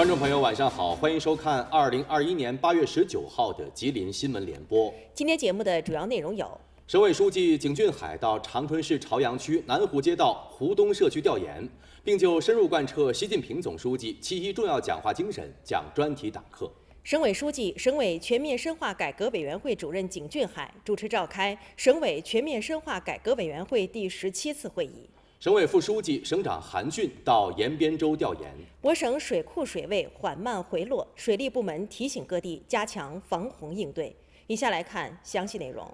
观众朋友，晚上好，欢迎收看2021年8月19号的吉林新闻联播。今天节目的主要内容有：省委书记景俊海到长春市朝阳区南湖街道湖东社区调研，并就深入贯彻习近平总书记七一重要讲话精神讲专题党课。省委书记、省委全面深化改革委员会主任景俊海主持召开省委全面深化改革委员会第十七次会议。省委副书记、省长韩俊到延边州调研。我省水库水位缓慢回落，水利部门提醒各地加强防洪应对。以下来看详细内容。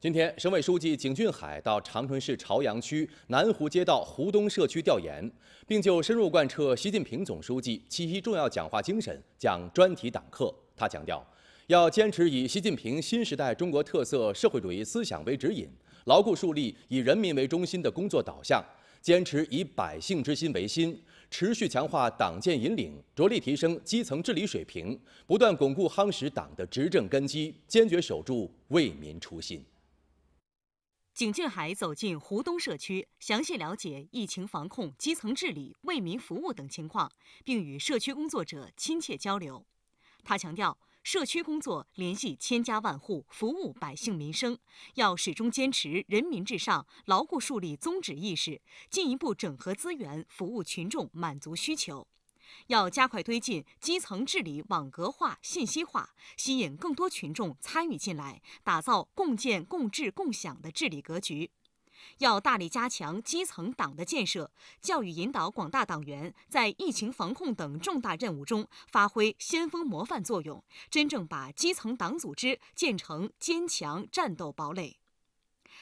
今天，省委书记景俊海到长春市朝阳区南湖街道湖东社区调研，并就深入贯彻习近平总书记七一重要讲话精神讲专题党课。他强调，要坚持以习近平新时代中国特色社会主义思想为指引。牢固树立以人民为中心的工作导向，坚持以百姓之心为心，持续强化党建引领，着力提升基层治理水平，不断巩固夯实党的执政根基，坚决守住为民初心。景俊海走进湖东社区，详细了解疫情防控、基层治理、为民服务等情况，并与社区工作者亲切交流。他强调。社区工作联系千家万户，服务百姓民生，要始终坚持人民至上，牢固树立宗旨意识，进一步整合资源，服务群众，满足需求。要加快推进基层治理网格化、信息化，吸引更多群众参与进来，打造共建共治共享的治理格局。要大力加强基层党的建设，教育引导广大党员在疫情防控等重大任务中发挥先锋模范作用，真正把基层党组织建成坚强战斗堡垒。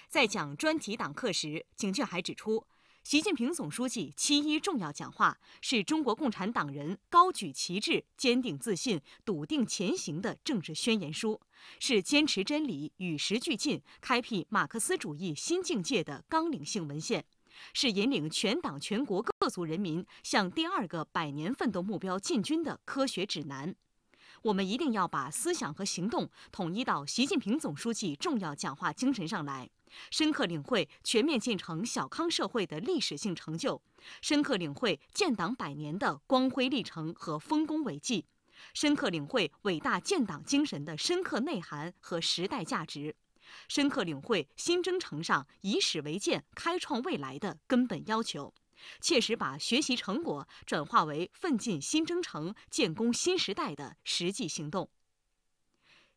在讲专题党课时，景俊还指出。习近平总书记七一重要讲话是中国共产党人高举旗帜、坚定自信、笃定前行的政治宣言书，是坚持真理、与时俱进、开辟马克思主义新境界的纲领性文献，是引领全党全国各族人民向第二个百年奋斗目标进军的科学指南。我们一定要把思想和行动统一到习近平总书记重要讲话精神上来。深刻领会全面建成小康社会的历史性成就，深刻领会建党百年的光辉历程和丰功伟绩，深刻领会伟大建党精神的深刻内涵和时代价值，深刻领会新征程上以史为鉴、开创未来的根本要求，切实把学习成果转化为奋进新征程、建功新时代的实际行动。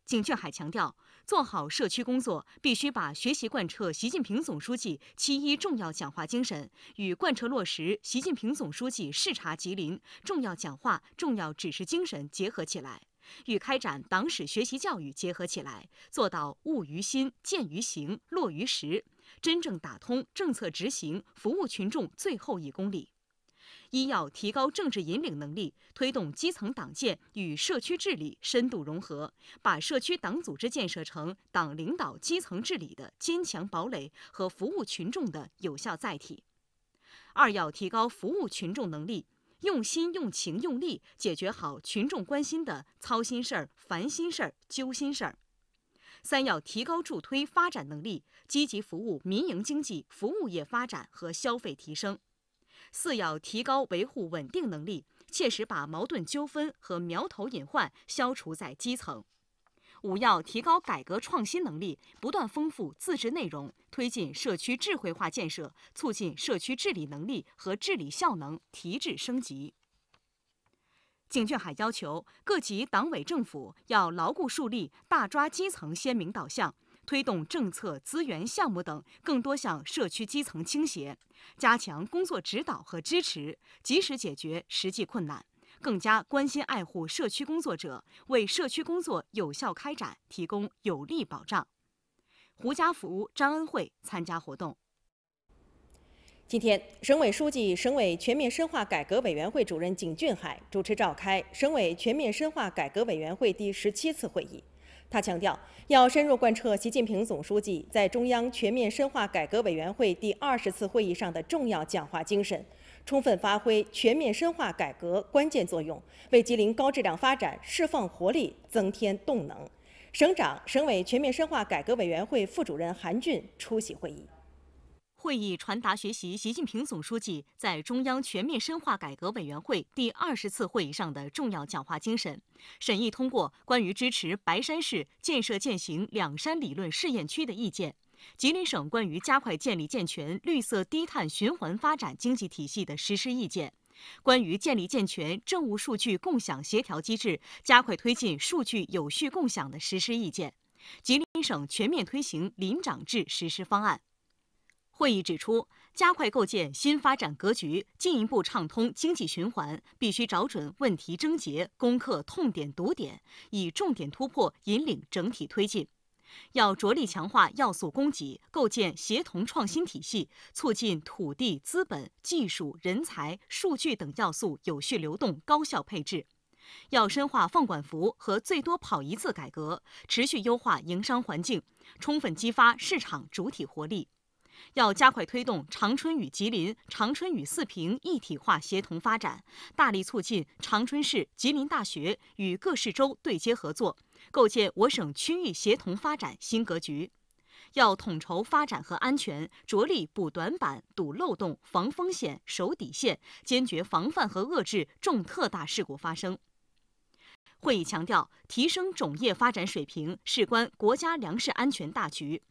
景俊海强调，做好社区工作，必须把学习贯彻习近平总书记“七一”重要讲话精神与贯彻落实习近平总书记视察吉林重要讲话、重要指示精神结合起来，与开展党史学习教育结合起来，做到悟于心、见于行、落于实，真正打通政策执行、服务群众最后一公里。一要提高政治引领能力，推动基层党建与社区治理深度融合，把社区党组织建设成党领导基层治理的坚强堡垒和服务群众的有效载体；二要提高服务群众能力，用心、用情、用力解决好群众关心的操心事儿、烦心事儿、揪心事儿；三要提高助推发展能力，积极服务民营经济、服务业发展和消费提升。四要提高维护稳定能力，切实把矛盾纠纷和苗头隐患消除在基层。五要提高改革创新能力，不断丰富自治内容，推进社区智慧化建设，促进社区治理能力和治理效能提质升级。景俊海要求，各级党委政府要牢固树立大抓基层鲜明导向。推动政策、资源、项目等更多向社区基层倾斜，加强工作指导和支持，及时解决实际困难，更加关心爱护社区工作者，为社区工作有效开展提供有力保障。胡家福、张恩惠参加活动。今天，省委书记、省委全面深化改革委员会主任景俊海主持召开省委全面深化改革委员会第十七次会议。他强调，要深入贯彻习近平总书记在中央全面深化改革委员会第二十次会议上的重要讲话精神，充分发挥全面深化改革关键作用，为吉林高质量发展释放活力、增添动能。省长、省委全面深化改革委员会副主任韩俊出席会议。会议传达学习习近平总书记在中央全面深化改革委员会第二十次会议上的重要讲话精神，审议通过关于支持白山市建设践行两山理论试验区的意见，吉林省关于加快建立健全绿色低碳循环发展经济体系的实施意见，关于建立健全政务数据共享协调机制，加快推进数据有序共享的实施意见，吉林省全面推行林长制实施方案。会议指出，加快构建新发展格局，进一步畅通经济循环，必须找准问题症结，攻克痛点堵点，以重点突破引领整体推进。要着力强化要素供给，构建协同创新体系，促进土地、资本、技术、人才、数据等要素有序流动、高效配置。要深化放管服和最多跑一次改革，持续优化营商环境，充分激发市场主体活力。要加快推动长春与吉林、长春与四平一体化协同发展，大力促进长春市吉林大学与各市州对接合作，构建我省区域协同发展新格局。要统筹发展和安全，着力补短板、堵漏洞、防风险、守底线，坚决防范和遏制重特大事故发生。会议强调，提升种业发展水平事关国家粮食安全大局。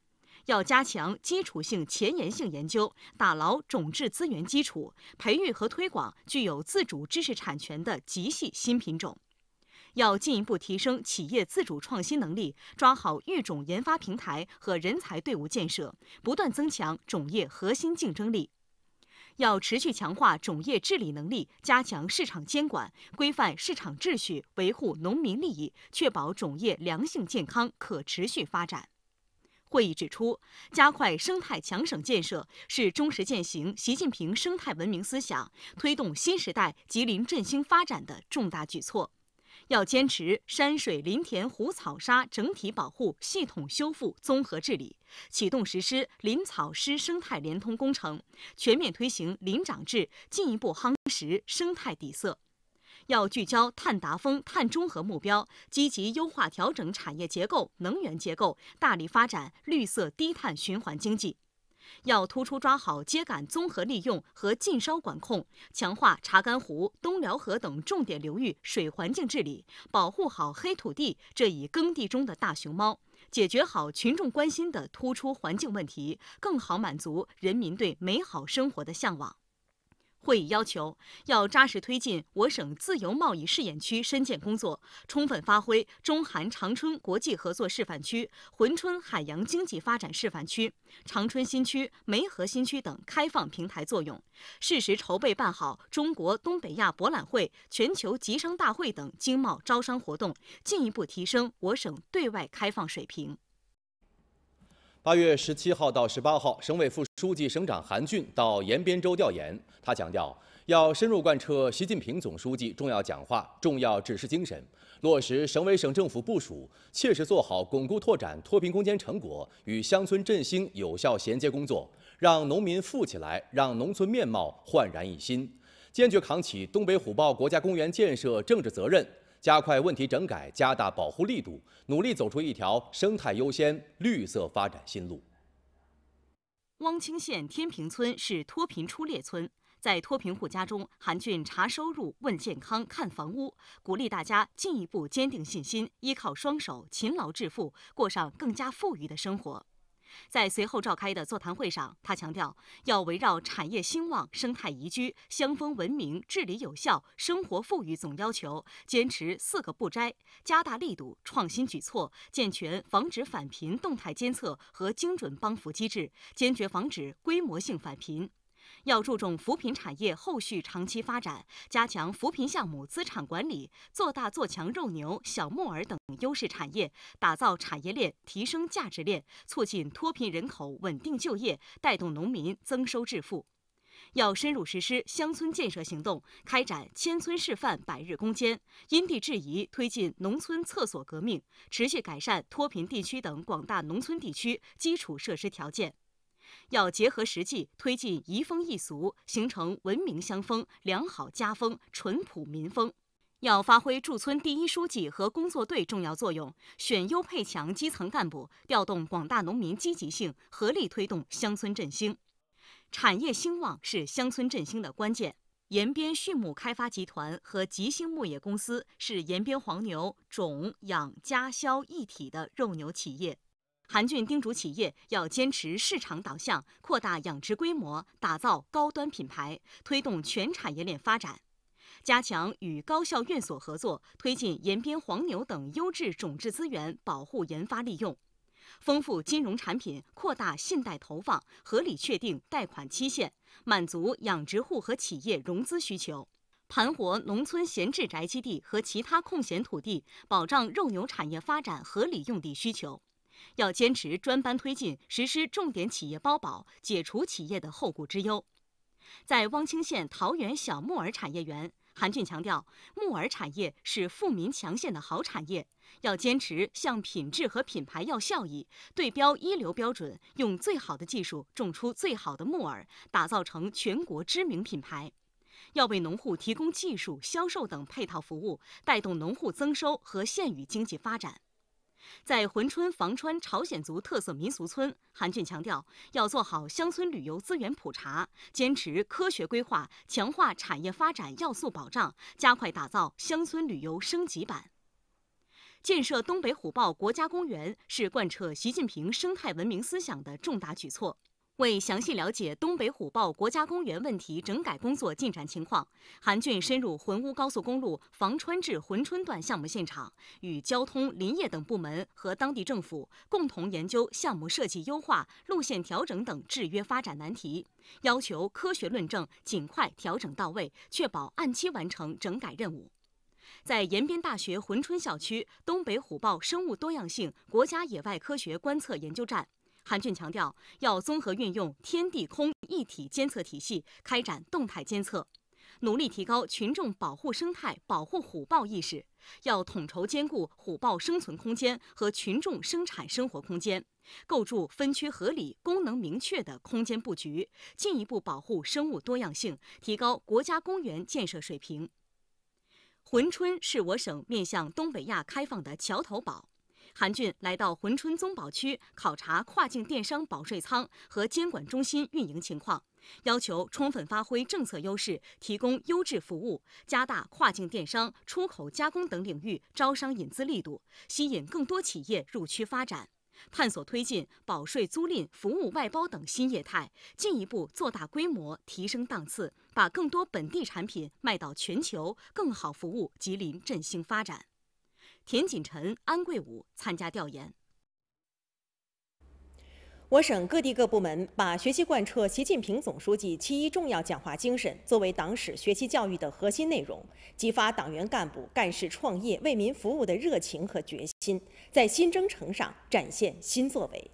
要加强基础性、前沿性研究，打牢种质资源基础，培育和推广具有自主知识产权的极系新品种。要进一步提升企业自主创新能力，抓好育种研发平台和人才队伍建设，不断增强种业核心竞争力。要持续强化种业治理能力，加强市场监管，规范市场秩序，维护农民利益，确保种业良性、健康、可持续发展。会议指出，加快生态强省建设是忠实践行习近平生态文明思想、推动新时代吉林振兴发展的重大举措。要坚持山水林田湖草沙整体保护、系统修复、综合治理，启动实施林草湿生态连通工程，全面推行林长制，进一步夯实生态底色。要聚焦碳达峰、碳中和目标，积极优化调整产业结构、能源结构，大力发展绿色低碳循环经济。要突出抓好秸秆综合利用和禁烧管控，强化查干湖、东辽河等重点流域水环境治理，保护好黑土地这一耕地中的大熊猫，解决好群众关心的突出环境问题，更好满足人民对美好生活的向往。会议要求，要扎实推进我省自由贸易试验区申建工作，充分发挥中韩长春国际合作示范区、珲春海洋经济发展示范区、长春新区、梅河新区等开放平台作用，适时筹备办好中国东北亚博览会、全球集商大会等经贸招商活动，进一步提升我省对外开放水平。八月十七号到十八号，省委副书记、省长韩俊到延边州调研。他强调，要深入贯彻习近平总书记重要讲话、重要指示精神，落实省委省政府部署，切实做好巩固拓展脱贫攻坚成果与乡村振兴有效衔接工作，让农民富起来，让农村面貌焕然一新，坚决扛起东北虎豹国家公园建设政治责任。加快问题整改，加大保护力度，努力走出一条生态优先、绿色发展新路。汪清县天平村是脱贫出列村，在脱贫户家中，韩俊查收入、问健康、看房屋，鼓励大家进一步坚定信心，依靠双手勤劳致富，过上更加富裕的生活。在随后召开的座谈会上，他强调，要围绕产业兴旺、生态宜居、乡风文明、治理有效、生活富裕总要求，坚持四个不摘，加大力度、创新举措，健全防止返贫动态监测和精准帮扶机制，坚决防止规模性返贫。要注重扶贫产业后续长期发展，加强扶贫项目资产管理，做大做强肉牛、小木耳等优势产业，打造产业链，提升价值链，促进脱贫人口稳定就业，带动农民增收致富。要深入实施乡村建设行动，开展千村示范、百日攻坚，因地制宜推进农村厕所革命，持续改善脱贫地区等广大农村地区基础设施条件。要结合实际推进移风易俗，形成文明乡风、良好家风、淳朴民风。要发挥驻村第一书记和工作队重要作用，选优配强基层干部，调动广大农民积极性，合力推动乡村振兴。产业兴旺是乡村振兴的关键。延边畜牧开发集团和吉兴牧业公司是延边黄牛种养加销一体的肉牛企业。韩俊叮嘱企业要坚持市场导向，扩大养殖规模，打造高端品牌，推动全产业链发展；加强与高校院所合作，推进延边黄牛等优质种质资源保护、研发利用；丰富金融产品，扩大信贷投放，合理确定贷款期限，满足养殖户和企业融资需求；盘活农村闲置宅基地和其他空闲土地，保障肉牛产业发展合理用地需求。要坚持专班推进，实施重点企业包保，解除企业的后顾之忧。在汪清县桃源小木耳产业园，韩俊强调，木耳产业是富民强县的好产业，要坚持向品质和品牌要效益，对标一流标准，用最好的技术种出最好的木耳，打造成全国知名品牌。要为农户提供技术、销售等配套服务，带动农户增收和县域经济发展。在珲春防川朝鲜族特色民俗村，韩俊强调，要做好乡村旅游资源普查，坚持科学规划，强化产业发展要素保障，加快打造乡村旅游升级版。建设东北虎豹国家公园是贯彻习近平生态文明思想的重大举措。为详细了解东北虎豹国家公园问题整改工作进展情况，韩俊深入浑乌高速公路防川至珲春段项目现场，与交通、林业等部门和当地政府共同研究项目设计优化、路线调整等制约发展难题，要求科学论证，尽快调整到位，确保按期完成整改任务。在延边大学珲春校区东北虎豹生物多样性国家野外科学观测研究站。韩俊强调，要综合运用天地空一体监测体系开展动态监测，努力提高群众保护生态保护虎豹意识。要统筹兼顾虎豹生存空间和群众生产生活空间，构筑分区合理、功能明确的空间布局，进一步保护生物多样性，提高国家公园建设水平。珲春是我省面向东北亚开放的桥头堡。韩俊来到珲春综保区考察跨境电商保税仓和监管中心运营情况，要求充分发挥政策优势，提供优质服务，加大跨境电商、出口加工等领域招商引资力度，吸引更多企业入区发展，探索推进保税租赁、服务外包等新业态，进一步做大规模、提升档次，把更多本地产品卖到全球，更好服务吉林振兴发展。田锦臣、安桂武参加调研。我省各地各部门把学习贯彻习近平总书记七一重要讲话精神作为党史学习教育的核心内容，激发党员干部干事创业、为民服务的热情和决心，在新征程上展现新作为。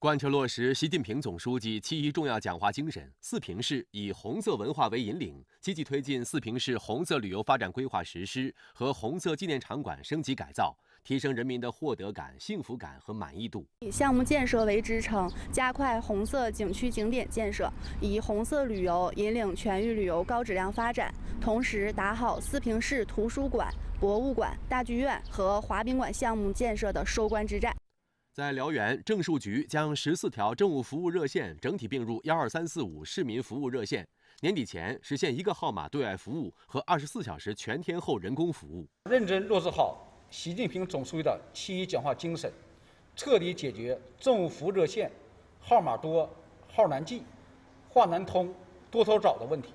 贯彻落实习近平总书记七一重要讲话精神，四平市以红色文化为引领，积极推进四平市红色旅游发展规划实施和红色纪念场馆升级改造，提升人民的获得感、幸福感和满意度。以项目建设为支撑，加快红色景区景点建设，以红色旅游引领全域旅游高质量发展，同时打好四平市图书馆、博物馆、大剧院和滑冰馆项目建设的收官之战。在辽源，政数局将十四条政务服务热线整体并入幺二三四五市民服务热线，年底前实现一个号码对外服务和二十四小时全天候人工服务。认真落实好习近平总书记的七一讲话精神，彻底解决政务服务热线号码多、号难记、话难通、多头找的问题。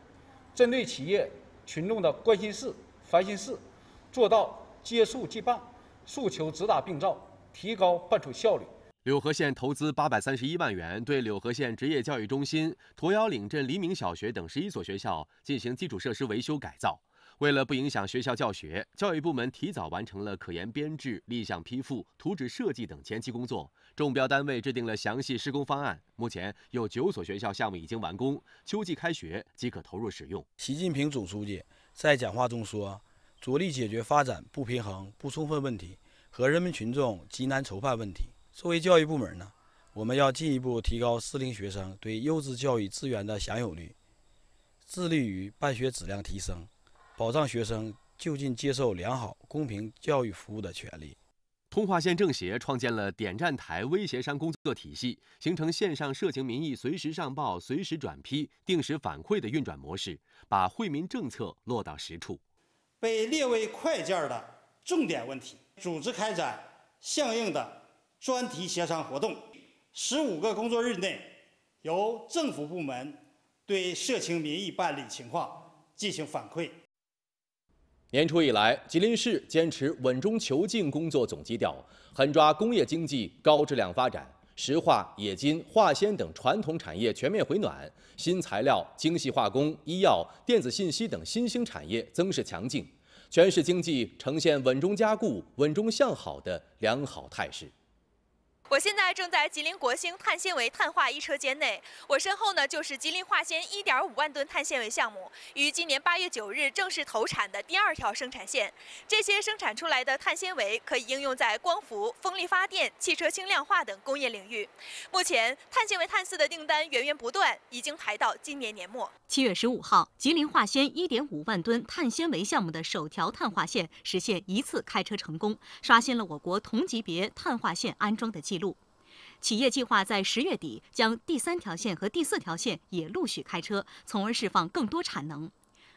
针对企业、群众的关心事、烦心事，做到接诉即办，诉求直达病灶。提高办出效率。柳河县投资八百三十一万元，对柳河县职业教育中心、驼腰岭镇黎明小学等十一所学校进行基础设施维修改造。为了不影响学校教学，教育部门提早完成了可研编制、立项批复、图纸设计等前期工作。中标单位制定了详细施工方案，目前有九所学校项目已经完工，秋季开学即可投入使用。习近平总书记在讲话中说：“着力解决发展不平衡不充分问题。”和人民群众急难愁盼问题。作为教育部门呢，我们要进一步提高适龄学生对优质教育资源的享有率，致力于办学质量提升，保障学生就近接受良好、公平教育服务的权利。通化县政协创建了点站台微协商工作体系，形成线上社情民意随时上报、随时转批、定时反馈的运转模式，把惠民政策落到实处。被列为快件的。重点问题，组织开展相应的专题协商活动。十五个工作日内，由政府部门对社情民意办理情况进行反馈。年初以来，吉林市坚持稳中求进工作总基调，狠抓工业经济高质量发展。石化、冶金、化纤等传统产业全面回暖，新材料、精细化工、医药、电子信息等新兴产业增势强劲。全市经济呈现稳中加固、稳中向好的良好态势。我现在正在吉林国兴碳纤维碳化一车间内，我身后呢就是吉林化纤1.5万吨碳纤维项目于今年8月9日正式投产的第二条生产线。这些生产出来的碳纤维可以应用在光伏、风力发电、汽车轻量化等工业领域。目前，碳纤维碳四的订单源源不断，已经排到今年年末。7月15号，吉林化纤1.5万吨碳纤维项目的首条碳化线实现一次开车成功，刷新了我国同级别碳化线安装的。记录。记录，企业计划在十月底将第三条线和第四条线也陆续开车，从而释放更多产能。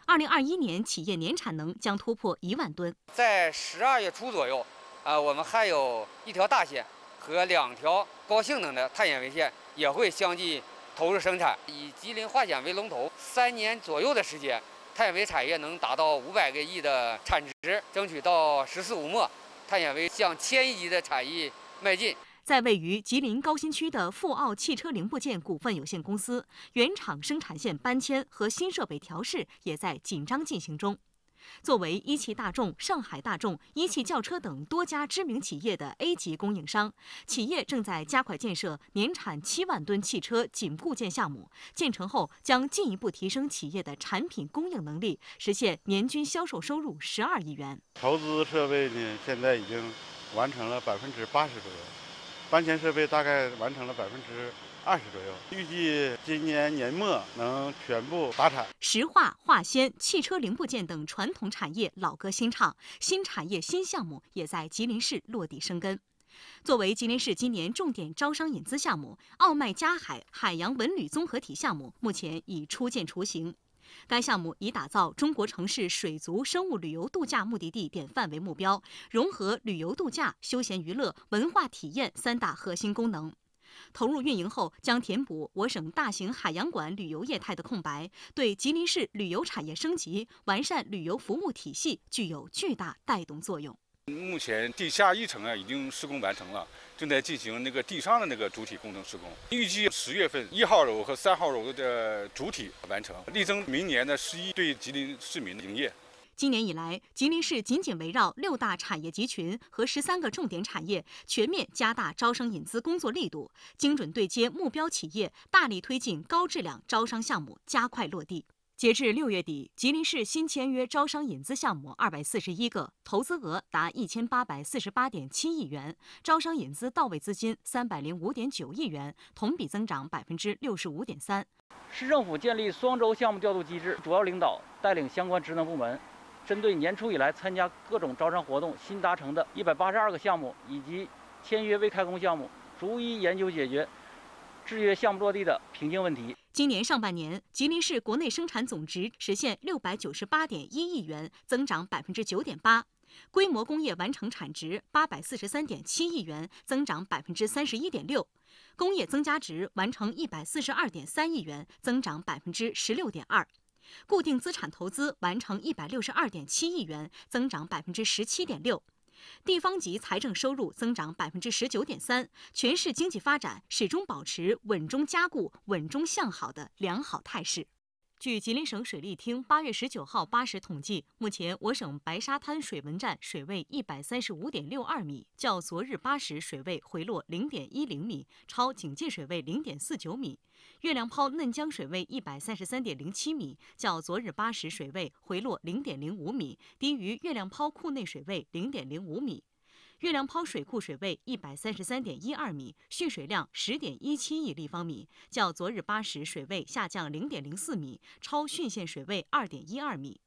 二零二一年企业年产能将突破一万吨。在十二月初左右，啊，我们还有一条大线和两条高性能的碳纤维线也会相继投入生产。以吉林化纤为龙头，三年左右的时间，碳纤维产业能达到五百个亿的产值，争取到十四五末，碳纤维向千亿级的产业迈进。在位于吉林高新区的富奥汽车零部件股份有限公司，原厂生产线搬迁和新设备调试也在紧张进行中。作为一汽大众、上海大众、一汽轿车等多家知名企业的 A 级供应商，企业正在加快建设年产七万吨汽车紧固件项目。建成后，将进一步提升企业的产品供应能力，实现年均销售收入十二亿元。投资设备呢，现在已经完成了百分之八十左右。搬迁设备大概完成了百分之二十左右，预计今年年末能全部达产。石化、化纤、汽车零部件等传统产业老歌新唱，新产业、新项目也在吉林市落地生根。作为吉林市今年重点招商引资项目，奥迈加海海洋文旅综合体项目目前已初见雏形。该项目以打造中国城市水族生物旅游度假目的地典范为目标，融合旅游度假、休闲娱乐、文化体验三大核心功能。投入运营后，将填补我省大型海洋馆旅游业态的空白，对吉林市旅游产业升级、完善旅游服务体系具有巨大带动作用。目前地下一层啊已经施工完成了，正在进行那个地上的那个主体工程施工，预计十月份一号楼和三号楼的主体完成，力争明年的十一对吉林市民营业。今年以来，吉林市紧紧围绕六大产业集群和十三个重点产业，全面加大招商引资工作力度，精准对接目标企业，大力推进高质量招商项目加快落地。截至六月底，吉林市新签约招商引资项目二百四十一个，投资额达一千八百四十八点七亿元，招商引资到位资金三百零五点九亿元，同比增长百分之六十五点三。市政府建立双周项目调度机制，主要领导带领相关职能部门，针对年初以来参加各种招商活动新达成的一百八十二个项目以及签约未开工项目，逐一研究解决制约项目落地的瓶颈问题。今年上半年，吉林市国内生产总值实现六百九十八点一亿元，增长百分之九点八；规模工业完成产值八百四十三点七亿元，增长百分之三十一点六；工业增加值完成一百四十二点三亿元，增长百分之十六点二；固定资产投资完成一百六十二点七亿元，增长百分之十七点六。地方级财政收入增长百分之十九点三，全市经济发展始终保持稳中加固、稳中向好的良好态势。据吉林省水利厅八月十九号八时统计，目前我省白沙滩水文站水位一百三十五点六二米，较昨日八时水位回落零点一零米，超警戒水位零点四九米。月亮泡嫩江水位一百三十三点零七米，较昨日八时水位回落零点零五米，低于月亮泡库内水位零点零五米。月亮泡水库水位一百三十三点一二米，蓄水量十点一七亿立方米，较昨日八时水位下降零点零四米，超汛限水位二点一二米。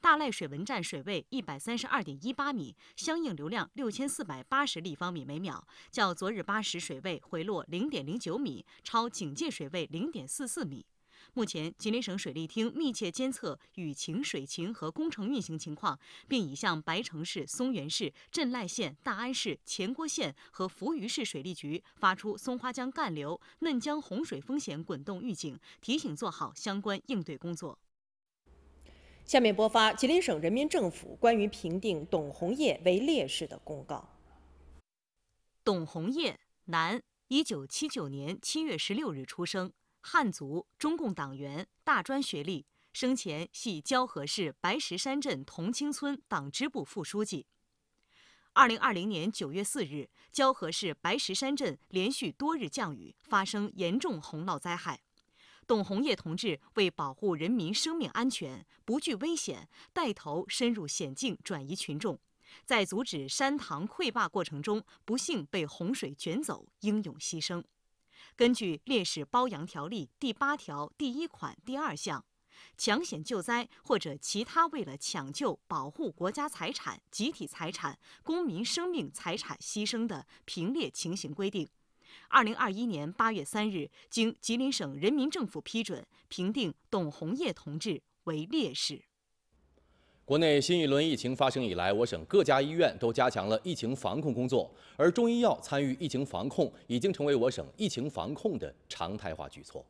大濑水文站水位一百三十二点一八米，相应流量六千四百八十立方米每秒，较昨日八时水位回落零点零九米，超警戒水位零点四四米。目前，吉林省水利厅密切监测雨情、水情和工程运行情况，并已向白城市、松原市、镇赉县、大安市、前郭县和扶余市水利局发出松花江干流嫩江洪水风险滚动预警，提醒做好相关应对工作。下面播发吉林省人民政府关于评定董红叶为烈士的公告。董红叶，男，1979年7月16日出生。汉族，中共党员，大专学历，生前系蛟河市白石山镇同青村党支部副书记。二零二零年九月四日，蛟河市白石山镇连续多日降雨，发生严重洪涝灾害。董红业同志为保护人民生命安全，不惧危险，带头深入险境转移群众，在阻止山塘溃坝过程中，不幸被洪水卷走，英勇牺牲。根据《烈士褒扬条例》第八条第一款第二项，抢险救灾或者其他为了抢救、保护国家财产、集体财产、公民生命财产牺牲的平列情形规定，二零二一年八月三日，经吉林省人民政府批准，评定董红叶同志为烈士。国内新一轮疫情发生以来，我省各家医院都加强了疫情防控工作，而中医药参与疫情防控已经成为我省疫情防控的常态化举措。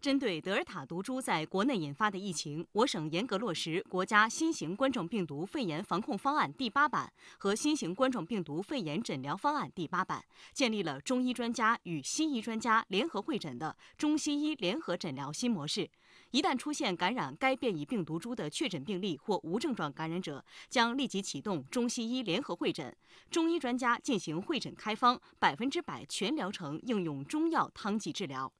针对德尔塔毒株在国内引发的疫情，我省严格落实国家《新型冠状病毒肺炎防控方案》第八版和《新型冠状病毒肺炎诊疗方案》第八版，建立了中医专家与西医专家联合会诊的中西医联合诊疗新模式。一旦出现感染该变异病毒株的确诊病例或无症状感染者，将立即启动中西医联合会诊，中医专家进行会诊开方，百分之百全疗程应用中药汤剂治疗。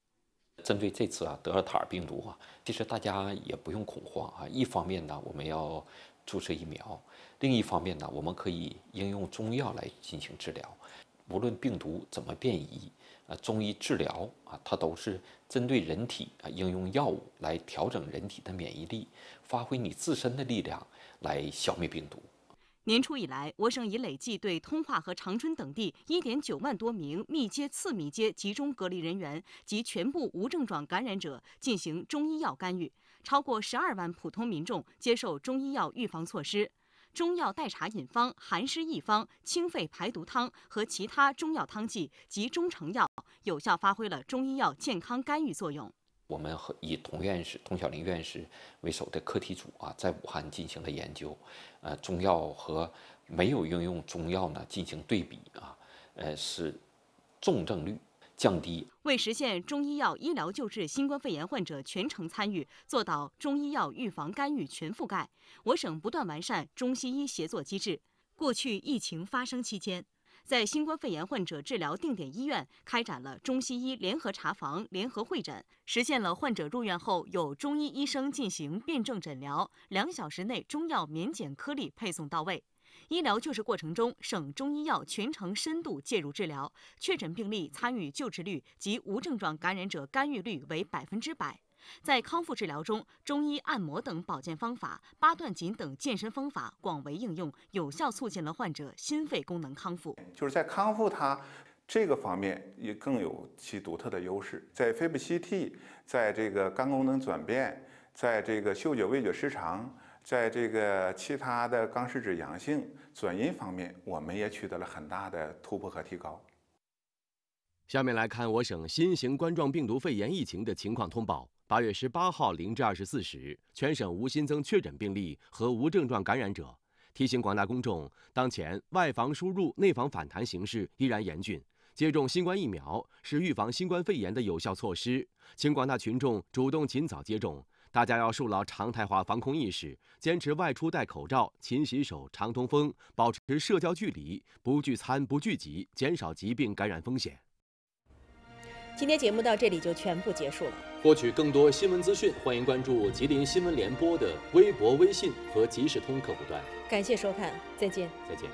针对这次啊德尔塔病毒啊，其实大家也不用恐慌啊。一方面呢，我们要注射疫苗；另一方面呢，我们可以应用中药来进行治疗。无论病毒怎么变异，啊，中医治疗啊，它都是。针对人体啊，应用药物来调整人体的免疫力，发挥你自身的力量来消灭病毒。年初以来，我省已累计对通化和长春等地1.9万多名密接、次密接集中隔离人员及全部无症状感染者进行中医药干预，超过12万普通民众接受中医药预防措施，中药代茶饮方、寒湿一方、清肺排毒汤和其他中药汤剂及中成药。有效发挥了中医药健康干预作用。我们和以童院士、童小林院士为首的课题组啊，在武汉进行了研究，呃，中药和没有应用中药呢进行对比啊，呃是重症率降低。为实现中医药医疗救治新冠肺炎患者全程参与，做到中医药预防干预全覆盖，我省不断完善中西医协作机制。过去疫情发生期间。在新冠肺炎患者治疗定点医院开展了中西医联合查房、联合会诊，实现了患者入院后有中医医生进行辨证诊疗，两小时内中药免检颗粒配送到位。医疗救治过程中，省中医药全程深度介入治疗，确诊病例参与救治率及无症状感染者干预率为百分之百。在康复治疗中，中医按摩等保健方法、八段锦等健身方法广为应用，有效促进了患者心肺功能康复。就是在康复它这个方面，也更有其独特的优势。在肺部 CT，在这个肝功能转变，在这个嗅觉味觉失常，在这个其他的肝实质阳性转阴方面，我们也取得了很大的突破和提高。下面来看我省新型冠状病毒肺炎疫情的情况通报。八月十八号零至二十四时，全省无新增确诊病例和无症状感染者。提醒广大公众，当前外防输入、内防反弹形势依然严峻，接种新冠疫苗是预防新冠肺炎的有效措施，请广大群众主动尽早接种。大家要树牢常态化防控意识，坚持外出戴口罩、勤洗手、常通风，保持社交距离，不聚餐、不聚集，减少疾病感染风险。今天节目到这里就全部结束了。获取更多新闻资讯，欢迎关注吉林新闻联播的微博、微信和即时通客户端。感谢收看，再见。再见。